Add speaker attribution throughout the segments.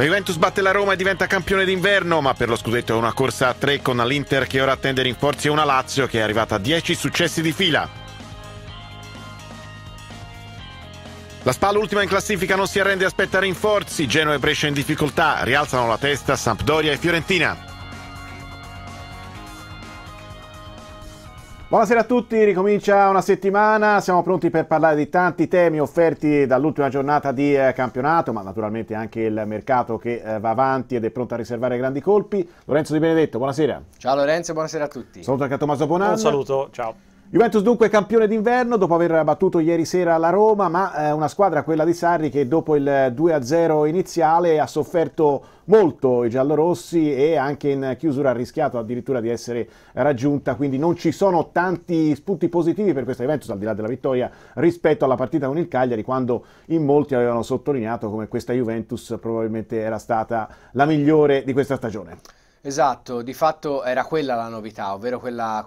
Speaker 1: La Juventus batte la Roma e diventa campione d'inverno, ma per lo scudetto è una corsa a tre con l'Inter che ora attende rinforzi e una Lazio che è arrivata a 10 successi di fila. La Spal ultima in classifica non si arrende e aspetta rinforzi, Genoa e Brescia in difficoltà, rialzano la testa Sampdoria e Fiorentina. Buonasera a tutti, ricomincia una settimana, siamo pronti per parlare di tanti temi offerti dall'ultima giornata di eh, campionato, ma naturalmente anche il mercato che eh, va avanti ed è pronto a riservare grandi colpi. Lorenzo Di Benedetto, buonasera.
Speaker 2: Ciao Lorenzo, buonasera a tutti.
Speaker 1: Saluto anche a Tommaso Bonanno. Un saluto, ciao. Juventus dunque campione d'inverno dopo aver battuto ieri sera la Roma, ma eh, una squadra, quella di Sarri, che dopo il 2-0 iniziale ha sofferto molto i giallorossi e anche in chiusura ha rischiato addirittura di essere raggiunta, quindi non ci sono tanti spunti positivi per questa Juventus, al di là della vittoria, rispetto alla partita con il Cagliari, quando in molti avevano sottolineato come questa Juventus probabilmente era stata la migliore di questa stagione.
Speaker 2: Esatto, di fatto era quella la novità, ovvero quella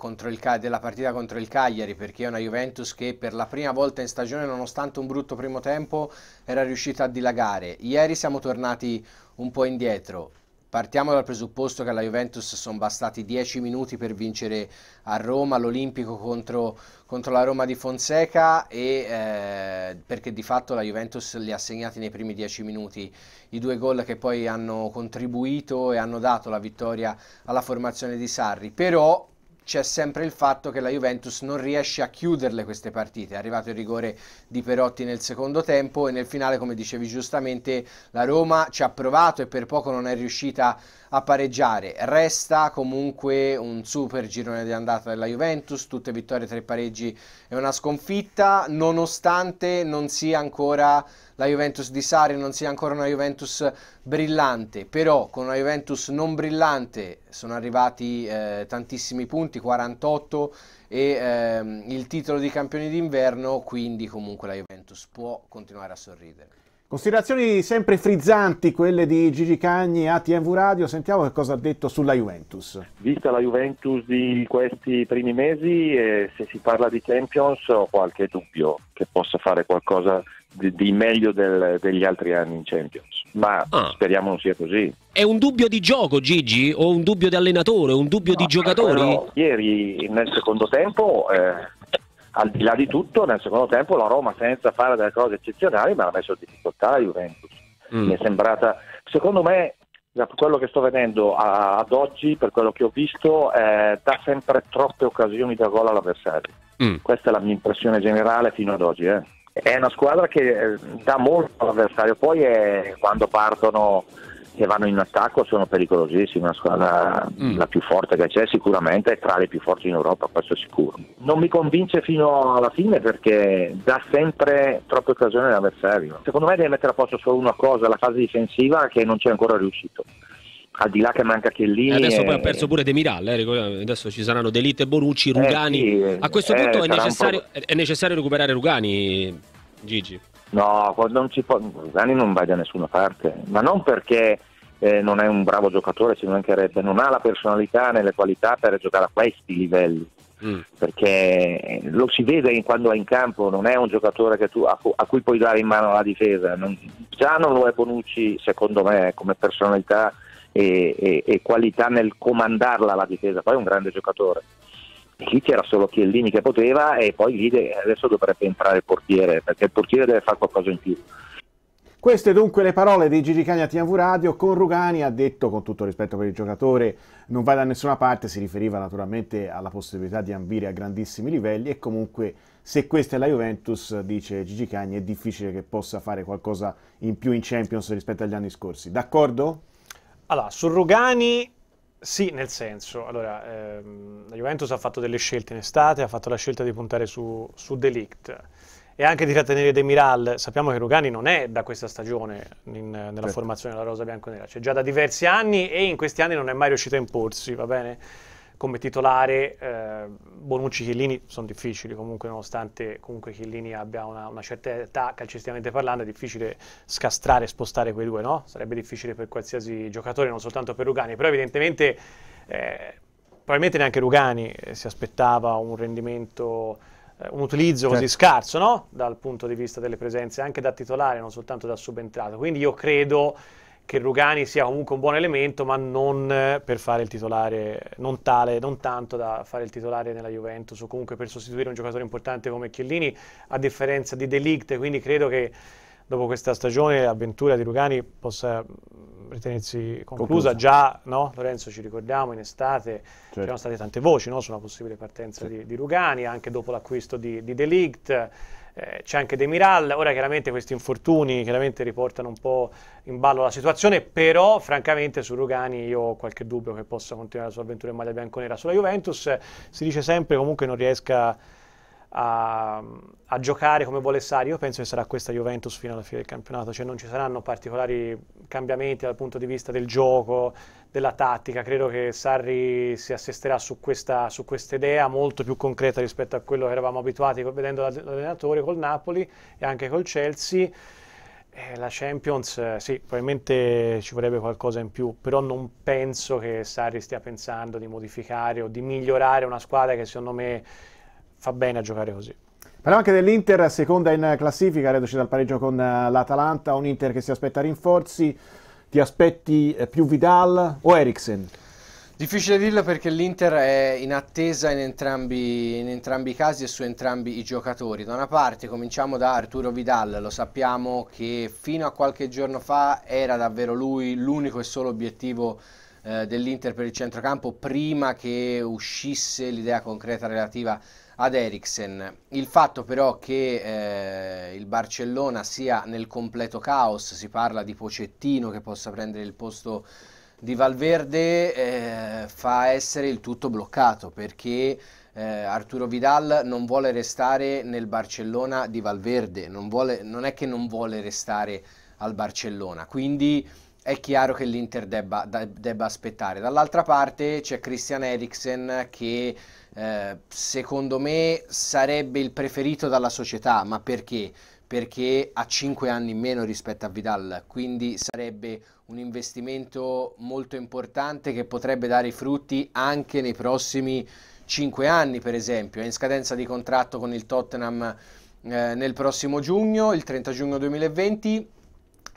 Speaker 2: della partita contro il Cagliari, perché è una Juventus che per la prima volta in stagione, nonostante un brutto primo tempo, era riuscita a dilagare. Ieri siamo tornati un po' indietro, Partiamo dal presupposto che alla Juventus sono bastati 10 minuti per vincere a Roma l'Olimpico contro, contro la Roma di Fonseca e, eh, perché di fatto la Juventus li ha segnati nei primi 10 minuti i due gol che poi hanno contribuito e hanno dato la vittoria alla formazione di Sarri. Però c'è sempre il fatto che la Juventus non riesce a chiuderle queste partite. È arrivato il rigore di Perotti nel secondo tempo e nel finale, come dicevi giustamente, la Roma ci ha provato e per poco non è riuscita a pareggiare. Resta comunque un super girone di andata della Juventus, tutte vittorie, tre pareggi e una sconfitta, nonostante non sia ancora la Juventus di Sari non sia ancora una Juventus brillante, però con una Juventus non brillante sono arrivati eh, tantissimi punti, 48 e eh, il titolo di campione d'inverno, quindi comunque la Juventus può continuare a sorridere.
Speaker 1: Considerazioni sempre frizzanti quelle di Gigi Cagni a TNV Radio, sentiamo che cosa ha detto sulla Juventus.
Speaker 3: Vista la Juventus di questi primi mesi, eh, se si parla di Champions ho qualche dubbio che possa fare qualcosa di, di meglio del, degli altri anni in Champions. Ma ah. speriamo non sia così.
Speaker 4: È un dubbio di gioco, Gigi? O un dubbio di allenatore? Un dubbio no, di giocatori? Però,
Speaker 3: ieri nel secondo tempo. Eh, al di là di tutto, nel secondo tempo la Roma, senza fare delle cose eccezionali, ma ha messo in difficoltà la Juventus. Mm. Mi è sembrata, secondo me, da quello che sto vedendo ad oggi, per quello che ho visto, eh, dà sempre troppe occasioni da gol all'avversario. Mm. Questa è la mia impressione generale fino ad oggi. Eh è una squadra che eh, dà molto all'avversario, poi è, quando partono e vanno in attacco sono pericolosissimi, una squadra mm. la più forte che c'è sicuramente è tra le più forti in Europa, questo è sicuro. Non mi convince fino alla fine perché dà sempre troppe occasioni all'avversario. Secondo me deve mettere a posto solo una cosa, la fase difensiva che non c'è ancora riuscito al di là che manca Chiellini e eh, adesso poi ha eh, perso pure De Miral eh, adesso ci saranno Delite, Borucci, eh, Rugani eh sì, a questo punto è, necessario, è, necessario, recuperare Rugani Gigi no non ci può, Rugani non va da nessuna parte ma non perché non è un bravo giocatore ci mancherebbe non ha la personalità né le qualità per giocare a questi livelli Mm. perché lo si vede quando è in campo, non è un giocatore tu, a, a, cui puoi dare in mano la difesa. Non, già non lo è Bonucci, secondo me, come personalità e, e, e qualità nel comandarla la difesa, poi è un grande giocatore. E lì c'era solo Chiellini che poteva e poi lì adesso dovrebbe entrare il portiere, perché il portiere deve fare qualcosa in più.
Speaker 1: Queste dunque le parole di Gigi Cagna TV Radio con Rugani ha detto con tutto rispetto per il giocatore non va da nessuna parte, si riferiva naturalmente alla possibilità di ambire a grandissimi livelli e comunque se questa è la Juventus, dice Gigi Cagni, è difficile che possa fare qualcosa in più in Champions rispetto agli anni scorsi. D'accordo?
Speaker 4: Allora, su Rugani sì, nel senso, allora, ehm, la Juventus ha fatto delle scelte in estate, ha fatto la scelta di puntare su, su Delict e anche di trattenere De Miral. Sappiamo che Rugani non è da questa stagione in, nella certo. formazione della Rosa Bianconera, c'è cioè già da diversi anni e in questi anni non è mai riuscito a imporsi, va bene? come titolare eh, Bonucci e Chiellini sono difficili comunque nonostante comunque Chiellini abbia una, una, certa età calcisticamente parlando è difficile scastrare e spostare quei due no? sarebbe difficile per qualsiasi giocatore non soltanto per Rugani però evidentemente eh, probabilmente neanche Rugani eh, si aspettava un rendimento eh, un utilizzo certo. così scarso no? dal punto di vista delle presenze anche da titolare non soltanto da subentrato quindi io credo che Rugani sia comunque un buon elemento, ma non eh, per fare il titolare, non tale, non tanto da fare il titolare nella Juventus o comunque per sostituire un giocatore importante come Chiellini, a differenza di Delict, quindi credo che dopo questa stagione l'avventura di Rugani possa mm, ritenersi conclusa. conclusa. Già, no? Lorenzo, ci ricordiamo, in estate certo. c'erano state tante voci no? su possibile partenza certo. di, di, Rugani, anche dopo l'acquisto di, di Delict eh, c'è anche De Miral, ora chiaramente questi infortuni chiaramente riportano un po' in ballo la situazione, però francamente su Rugani io ho qualche dubbio che possa continuare la sua avventura in maglia bianconera. Sulla Juventus si dice sempre comunque non riesca a, a giocare come vuole Sari, io penso che sarà questa Juventus fino alla fine del campionato, cioè non ci saranno particolari cambiamenti dal punto di vista del gioco, della tattica. Credo che Sarri si assisterà su questa, su questa idea molto più concreta rispetto a quello che eravamo abituati vedendo l'allenatore col Napoli e anche col Chelsea. Eh, la Champions, eh, sì, probabilmente ci vorrebbe qualcosa in più, però non penso che Sarri stia pensando di modificare o di migliorare una squadra che secondo me fa bene a giocare così.
Speaker 1: Parliamo anche dell'Inter, seconda in classifica, reduce dal pareggio con eh, l'Atalanta, un Inter che si aspetta rinforzi, ti aspetti eh, più Vidal o Eriksen?
Speaker 2: Difficile dirlo perché l'Inter è in attesa in entrambi, in entrambi, i casi e su entrambi i giocatori. Da una parte cominciamo da Arturo Vidal, lo sappiamo che fino a qualche giorno fa era davvero lui l'unico e solo obiettivo eh, dell'Inter per il centrocampo prima che uscisse l'idea concreta relativa a ad Eriksen. Il fatto però che eh, il Barcellona sia nel completo caos, si parla di Pocettino che possa prendere il posto di Valverde, eh, fa essere il tutto bloccato perché eh, Arturo Vidal non vuole restare nel Barcellona di Valverde, non, vuole, non è che non vuole restare al Barcellona, quindi è chiaro che l'Inter debba, debba aspettare. Dall'altra parte c'è Christian Eriksen che eh, secondo me sarebbe il preferito dalla società, ma perché? Perché ha 5 anni in meno rispetto a Vidal, quindi sarebbe un investimento molto importante che potrebbe dare i frutti anche nei prossimi 5 anni, per esempio. È in scadenza di contratto con il Tottenham eh, nel prossimo giugno, il 30 giugno 2020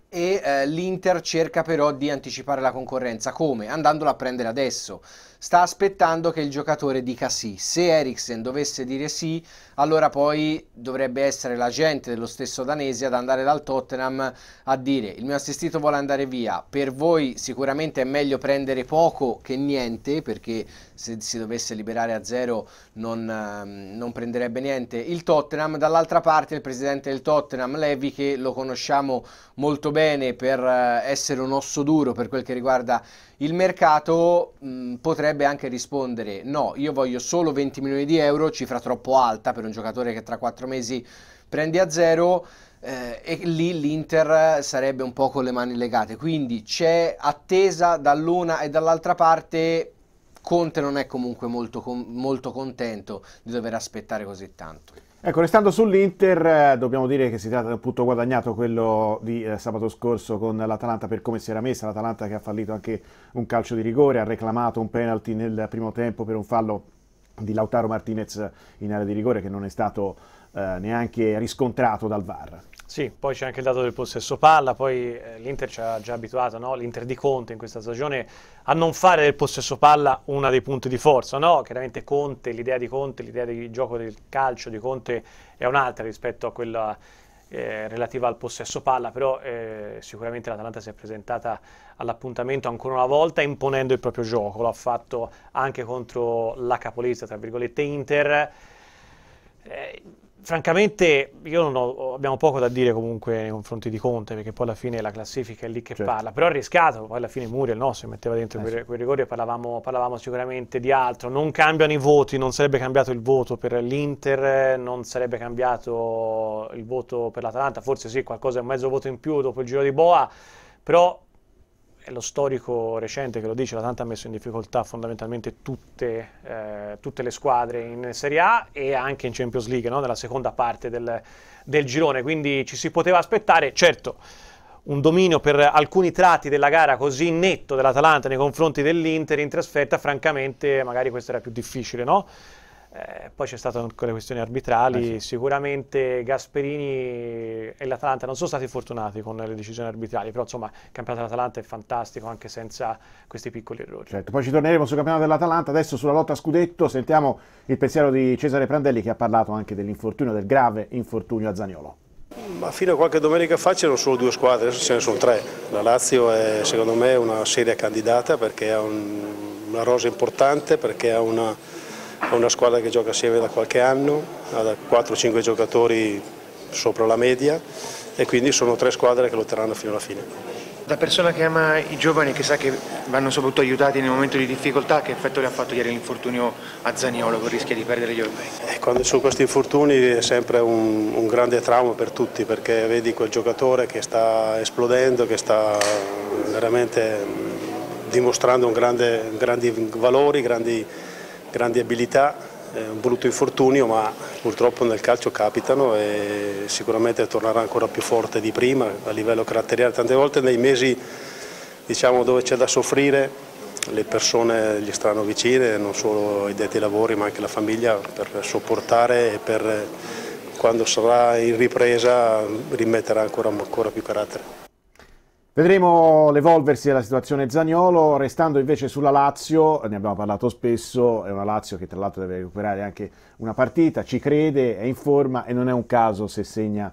Speaker 2: e eh, l'Inter cerca però di anticipare la concorrenza. Come? Andandola a prendere adesso sta aspettando che il giocatore dica sì. Se Eriksen dovesse dire sì, allora poi dovrebbe essere l'agente dello stesso danese ad andare dal Tottenham a dire il mio assistito vuole andare via, per voi sicuramente è meglio prendere poco che niente, perché se si dovesse liberare a zero non, ehm, non prenderebbe niente il Tottenham, dall'altra parte il presidente del Tottenham, Levi, che lo conosciamo molto bene per eh, essere un osso duro per quel che riguarda il mercato mh, mm, potrebbe anche rispondere no, io voglio solo 20 milioni di euro, cifra troppo alta per un giocatore che tra quattro mesi prendi a zero eh, e lì l'Inter sarebbe un po' con le mani legate. Quindi c'è attesa dall'una e dall'altra parte. Conte non è comunque molto, molto contento di dover aspettare così tanto.
Speaker 1: Ecco, restando sull'Inter, eh, dobbiamo dire che si tratta di un punto guadagnato quello di eh, sabato scorso con l'Atalanta per come si era messa, l'Atalanta che ha fallito anche un calcio di rigore, ha reclamato un penalty nel primo tempo per un fallo di Lautaro Martinez in area di rigore che non è stato eh, neanche riscontrato dal VAR.
Speaker 4: Sì, poi c'è anche il dato del possesso palla, poi eh, l'Inter ci ha già abituato, no? l'Inter di Conte in questa stagione, a non fare del possesso palla uno dei punti di forza. No? Chiaramente Conte, l'idea di Conte, l'idea di gioco del calcio di Conte è un'altra rispetto a quella eh, relativa al possesso palla, però eh, sicuramente l'Atalanta si è presentata all'appuntamento ancora una volta imponendo il proprio gioco, lo ha fatto anche contro la capolista, tra virgolette, Inter. Eh, francamente io non ho, abbiamo poco da dire comunque nei confronti di Conte perché poi alla fine la classifica è lì che certo. parla però ha rischiato poi alla fine Muriel no, si metteva dentro eh quei, quei rigori e parlavamo, parlavamo, sicuramente di altro non cambiano i voti non sarebbe cambiato il voto per l'Inter non sarebbe cambiato il voto per l'Atalanta forse sì qualcosa un mezzo voto in più dopo il giro di Boa però è lo storico recente che lo dice, l'Atalanta ha messo in difficoltà fondamentalmente tutte, eh, tutte, le squadre in Serie A e anche in Champions League, no? nella seconda parte del, del girone, quindi ci si poteva aspettare, certo, un dominio per alcuni tratti della gara così netto dell'Atalanta nei confronti dell'Inter in trasferta, francamente magari questo era più difficile, no? Eh, poi c'è stata anche le questioni arbitrali, eh sì. sicuramente Gasperini e l'Atalanta non sono stati fortunati con le decisioni arbitrali, però insomma il campionato dell'Atalanta è fantastico anche senza questi piccoli errori. Certo,
Speaker 1: poi ci torneremo sul campionato dell'Atalanta, adesso sulla lotta a scudetto sentiamo il pensiero di Cesare Prandelli che ha parlato anche dell'infortunio, del grave infortunio a Zaniolo.
Speaker 5: Ma fino a qualche domenica fa c'erano solo due squadre, adesso ce ne sono tre. La Lazio è secondo me una seria candidata perché ha un, una rosa importante, perché ha una è una squadra che gioca assieme da qualche anno, ha 4-5 giocatori sopra la media e quindi sono tre squadre che lotteranno fino alla fine.
Speaker 3: Da persona che ama i giovani, che sa che vanno soprattutto aiutati nel momento di difficoltà, che effetto le ha fatto ieri l'infortunio a Zaniolo con rischia di perdere gli europei? Eh,
Speaker 5: quando ci sono questi infortuni è sempre un, un, grande trauma per tutti perché vedi quel giocatore che sta esplodendo, che sta veramente dimostrando grande, grandi valori, grandi grandi abilità, eh, un brutto infortunio, ma purtroppo nel calcio capitano e sicuramente tornerà ancora più forte di prima a livello caratteriale. Tante volte nei mesi diciamo, dove c'è da soffrire le persone gli stanno vicine, non solo i detti lavori ma anche la famiglia per sopportare e per quando sarà in ripresa rimetterà ancora, ancora più carattere.
Speaker 1: Vedremo l'evolversi della situazione Zagnolo, restando invece sulla Lazio, ne abbiamo parlato spesso, è una Lazio che tra l'altro deve recuperare anche una partita, ci crede, è in forma e non è un caso se segna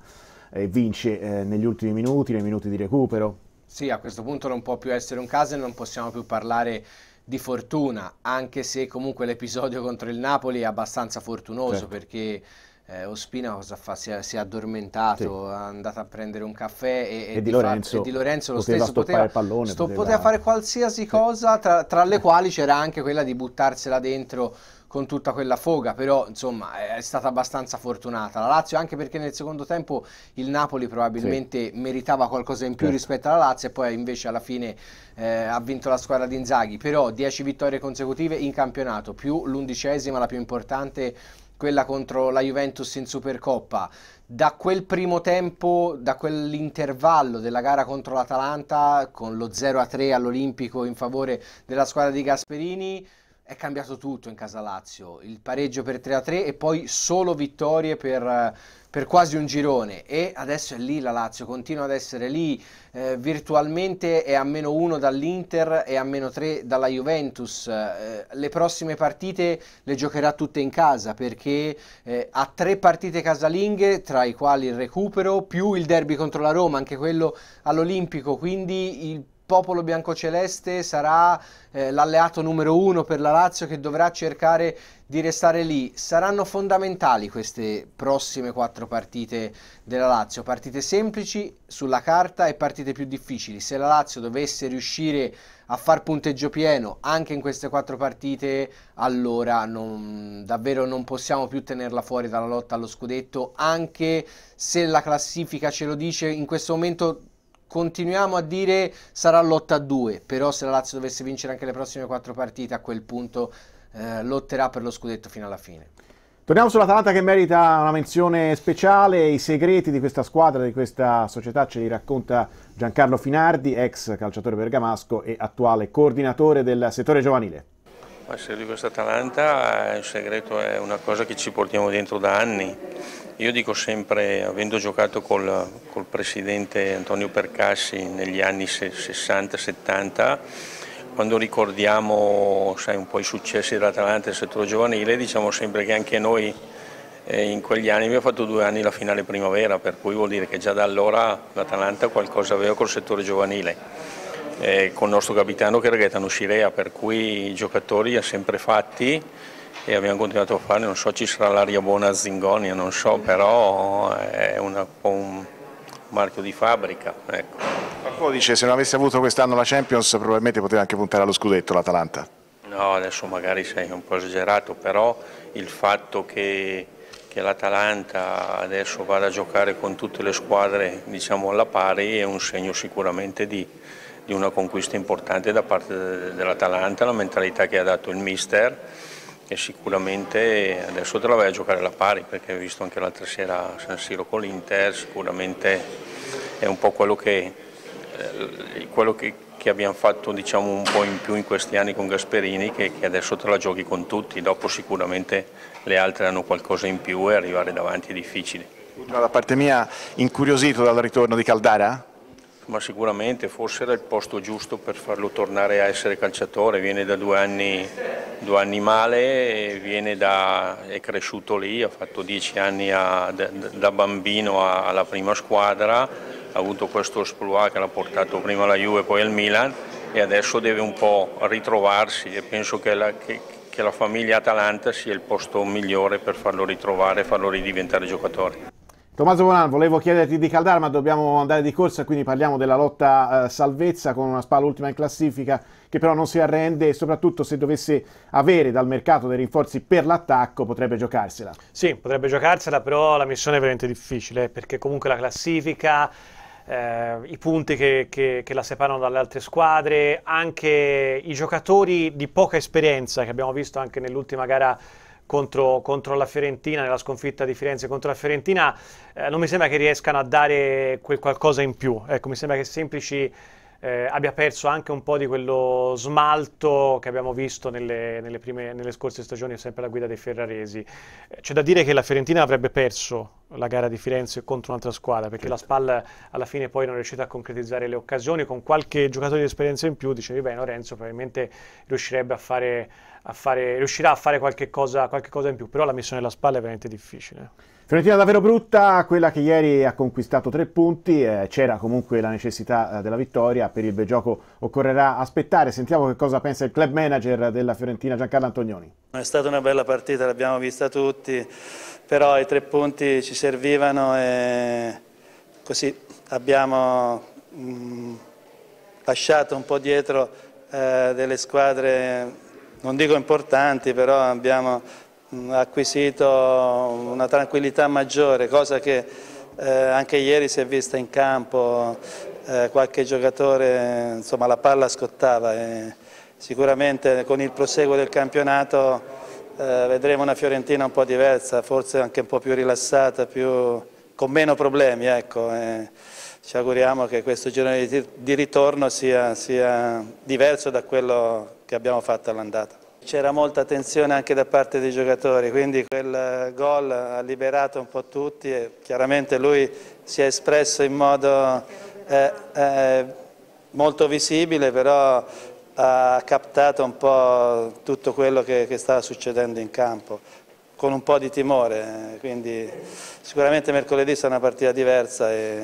Speaker 1: e vince eh, negli ultimi minuti, nei minuti di recupero.
Speaker 2: Sì, a questo punto non può più essere un caso e non possiamo più parlare di fortuna, anche se comunque l'episodio contro il Napoli è abbastanza fortunoso certo. perché eh, Ospina cosa fa? Si è, si è addormentato, sì. è andato a prendere un caffè e, e, e, di, Lorenzo, fa, e di, Lorenzo, lo poteva stesso poteva, pallone, sto, poteva... poteva, fare qualsiasi cosa, tra, tra le quali c'era anche quella di buttarsela dentro con tutta quella foga, però insomma è stata abbastanza fortunata la Lazio, anche perché nel secondo tempo il Napoli probabilmente sì. meritava qualcosa in più certo. rispetto alla Lazio e poi invece alla fine eh, ha vinto la squadra di Inzaghi, però 10 vittorie consecutive in campionato, più l'undicesima, la più importante quella contro la Juventus in Supercoppa, da quel primo tempo, da quell'intervallo della gara contro l'Atalanta con lo 0-3 all'Olimpico in favore della squadra di Gasperini, è cambiato tutto in casa Lazio, il pareggio per 3-3 e poi solo vittorie per, per, quasi un girone e adesso è lì la Lazio, continua ad essere lì, eh, virtualmente è a meno 1 dall'Inter e a meno 3 dalla Juventus, eh, le prossime partite le giocherà tutte in casa perché eh, ha tre partite casalinghe tra i quali il recupero più il derby contro la Roma, anche quello all'Olimpico, quindi il popolo biancoceleste sarà eh, l'alleato numero uno per la Lazio che dovrà cercare di restare lì. Saranno fondamentali queste prossime quattro partite della Lazio, partite semplici sulla carta e partite più difficili. Se la Lazio dovesse riuscire a far punteggio pieno anche in queste quattro partite, allora non, davvero non possiamo più tenerla fuori dalla lotta allo scudetto, anche se la classifica ce lo dice in questo momento continuiamo a dire sarà lotta a due, però se la Lazio dovesse vincere anche le prossime quattro partite a quel punto eh, lotterà per lo scudetto fino alla fine.
Speaker 1: Torniamo sull'Atalanta che merita una menzione speciale, i segreti di questa squadra, di questa società ce li racconta Giancarlo Finardi, ex calciatore bergamasco e attuale coordinatore del settore giovanile.
Speaker 6: Essere questa Atalanta, eh, il segreto è una cosa che ci portiamo dentro da anni. Io dico sempre, avendo giocato col, col presidente Antonio Percassi negli anni 60-70, quando ricordiamo sai, un po' i successi dell'Atalanta nel settore giovanile, diciamo sempre che anche noi eh, in quegli anni abbiamo fatto due anni la finale primavera, per cui vuol dire che già da allora l'Atalanta qualcosa aveva col settore giovanile eh, con il nostro capitano che era Gaetano Scirea, per cui i giocatori li ha sempre fatti e abbiamo continuato a fare, non so ci sarà l'aria buona a Zingonia, non so, mm. però eh, è un un marchio di fabbrica. Ecco.
Speaker 1: Qualcuno dice se non avesse avuto quest'anno la Champions probabilmente poteva anche puntare allo scudetto l'Atalanta.
Speaker 6: No, adesso magari sei un po' esagerato, però il fatto che, che l'Atalanta adesso vada a giocare con tutte le squadre diciamo alla pari è un segno sicuramente di, di una conquista importante da parte dell'Atalanta, la mentalità che ha dato il mister e sicuramente adesso te la vai a giocare alla pari perché hai visto anche l'altra sera San Siro con l'Inter, sicuramente è un po' quello che, eh, quello che, che abbiamo fatto diciamo, un po' in più in questi anni con Gasperini che, che adesso te la giochi con tutti, dopo sicuramente le altre hanno qualcosa in più e arrivare davanti è difficile.
Speaker 1: Da parte mia incuriosito dal ritorno di Caldara?
Speaker 6: Ma sicuramente forse era il posto giusto per farlo tornare a essere calciatore, viene da due anni, due anni male, da, è cresciuto lì, ha fatto dieci anni a, da, da, bambino alla prima squadra, ha avuto questo esploit che l'ha portato prima alla Juve e poi al Milan e adesso deve un po' ritrovarsi e penso che la, che, che la famiglia Atalanta sia il posto migliore per farlo ritrovare e farlo ridiventare giocatore.
Speaker 1: Tommaso Bonan, volevo chiederti di caldare, ma dobbiamo andare di corsa, quindi parliamo della lotta eh, salvezza con una spalla ultima in classifica che però non si arrende e soprattutto se dovesse avere dal mercato dei rinforzi per l'attacco potrebbe giocarsela.
Speaker 4: Sì, potrebbe giocarsela, però la missione è veramente difficile eh, perché comunque la classifica, eh, i punti che, che, che la separano dalle altre squadre, anche i giocatori di poca esperienza che abbiamo visto anche nell'ultima gara contro, contro, la Fiorentina, nella sconfitta di Firenze contro la Fiorentina, eh, non mi sembra che riescano a dare quel qualcosa in più. Ecco, mi sembra che Semplici eh, abbia perso anche un po' di quello smalto che abbiamo visto nelle, nelle, prime, nelle scorse stagioni, sempre la guida dei ferraresi. Eh, c'è da dire che la Fiorentina avrebbe perso la gara di Firenze contro un'altra squadra perché certo. la Spalla alla fine poi non è riuscita a concretizzare le occasioni con qualche giocatore di esperienza in più dicevi beh Lorenzo probabilmente riuscirebbe a fare, a fare riuscirà a fare qualche cosa, qualche cosa in più però la missione della Spalla è veramente difficile
Speaker 1: Fiorentina davvero brutta, quella che ieri ha conquistato tre punti, eh, c'era comunque la necessità eh, della vittoria, per il bel gioco occorrerà aspettare, sentiamo che cosa pensa il club manager della Fiorentina Giancarlo Antonioni.
Speaker 7: È stata una bella partita, l'abbiamo vista tutti, però i tre punti ci servivano e così abbiamo mh, mm, lasciato un po' dietro eh, delle squadre, non dico importanti, però abbiamo Mm, acquisito una tranquillità maggiore, cosa che eh, anche ieri si è vista in campo, eh, qualche giocatore, insomma la palla scottava e sicuramente con il proseguo del campionato eh, vedremo una Fiorentina un po' diversa, forse anche un po' più rilassata, più, con meno problemi, ecco, ci auguriamo che questo girone di ritorno sia, sia diverso da quello che abbiamo fatto all'andata. C'era molta tensione anche da parte dei giocatori, quindi quel gol ha liberato un po' tutti e chiaramente lui si è espresso in modo eh, eh, molto visibile, però ha captato un po' tutto quello che, che stava succedendo in campo con un po' di timore, eh, quindi sicuramente mercoledì sarà una partita diversa e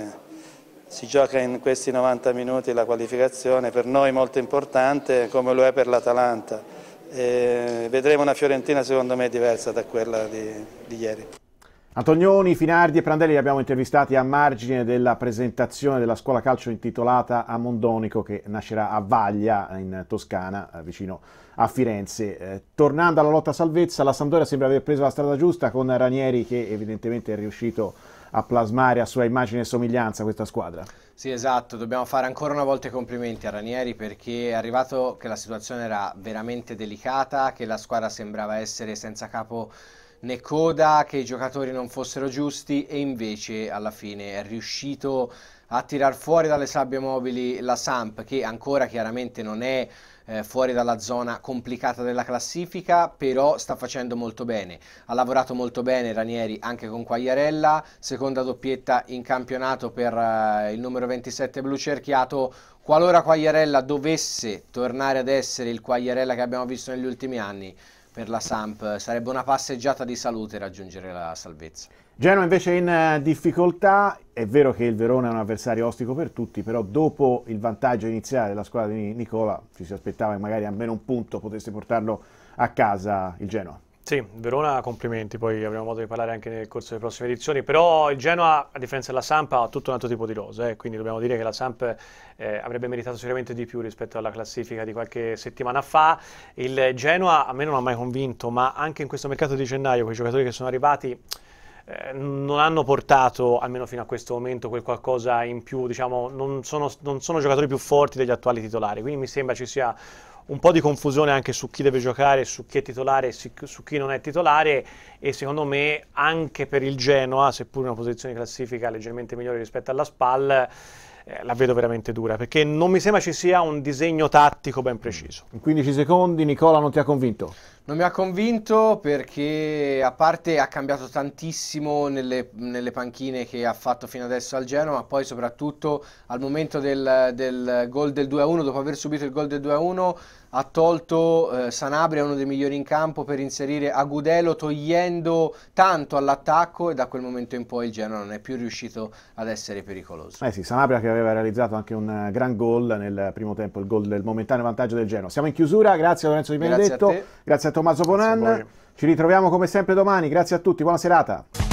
Speaker 7: si gioca in questi 90 minuti la qualificazione, per noi molto importante come lo è per l'Atalanta eh, vedremo una Fiorentina secondo me diversa da quella di, di ieri.
Speaker 1: Antonioni, Finardi e Prandelli li abbiamo intervistati a margine della presentazione della scuola calcio intitolata a Mondonico che nascerà a Vaglia in Toscana, eh, vicino a Firenze. Eh, tornando alla lotta salvezza, la Sampdoria sembra aver preso la strada giusta con Ranieri che evidentemente è riuscito a plasmare a sua immagine e somiglianza questa squadra.
Speaker 2: Sì, esatto, dobbiamo fare ancora una volta i complimenti a Ranieri perché è arrivato che la situazione era veramente delicata, che la squadra sembrava essere senza capo né coda, che i giocatori non fossero giusti e invece alla fine è riuscito a tirar fuori dalle sabbie mobili la Samp che ancora chiaramente non è eh, fuori dalla zona complicata della classifica, però sta facendo molto bene. Ha lavorato molto bene Ranieri anche con Quagliarella, seconda doppietta in campionato per eh, il numero 27 blu cerchiato. Qualora Quagliarella dovesse tornare ad essere il Quagliarella che abbiamo visto negli ultimi anni, per la Samp. Sarebbe una passeggiata di salute raggiungere la salvezza.
Speaker 1: Genoa invece in eh, difficoltà, è vero che il Verona è un avversario ostico per tutti, però dopo il vantaggio iniziale della squadra di Nicola ci si aspettava che magari almeno un punto potesse portarlo a casa il Genoa.
Speaker 4: Sì, Verona complimenti, poi avremo modo di parlare anche nel corso delle prossime edizioni, però il Genoa, a differenza della Samp, ha tutto un altro tipo di rosa, eh, quindi dobbiamo dire che la Samp eh, avrebbe meritato sicuramente di più rispetto alla classifica di qualche settimana fa. Il Genoa a me non ha mai convinto, ma anche in questo mercato di gennaio, quei giocatori che sono arrivati, eh, non hanno portato, almeno fino a questo momento, quel qualcosa in più, diciamo, non sono, non sono, giocatori più forti degli attuali titolari, quindi mi sembra ci sia un po' di confusione anche su chi deve giocare, su chi è titolare e su chi non è titolare e secondo me anche per il Genoa, seppur in una posizione classifica leggermente migliore rispetto alla Spal, eh, la vedo veramente dura perché non mi sembra ci sia un disegno tattico ben preciso. In 15 secondi Nicola non ti ha convinto?
Speaker 2: Non mi ha convinto perché a parte ha cambiato tantissimo nelle, nelle, panchine che ha fatto fino adesso al Genoa, poi soprattutto al momento del, del gol del 2-1, dopo aver subito il gol del 2-1, ha tolto eh, Sanabria, uno dei migliori in campo, per inserire Agudelo togliendo tanto all'attacco e da quel momento in poi il Genoa non è più riuscito ad essere pericoloso.
Speaker 1: Eh sì, Sanabria che aveva realizzato anche un eh, gran gol nel primo tempo, il gol del momentaneo vantaggio del Genoa. Siamo in chiusura, grazie a Lorenzo Di Benedetto, grazie a, grazie a Tommaso Bonan, a ci ritroviamo come sempre domani, grazie a tutti, buona serata.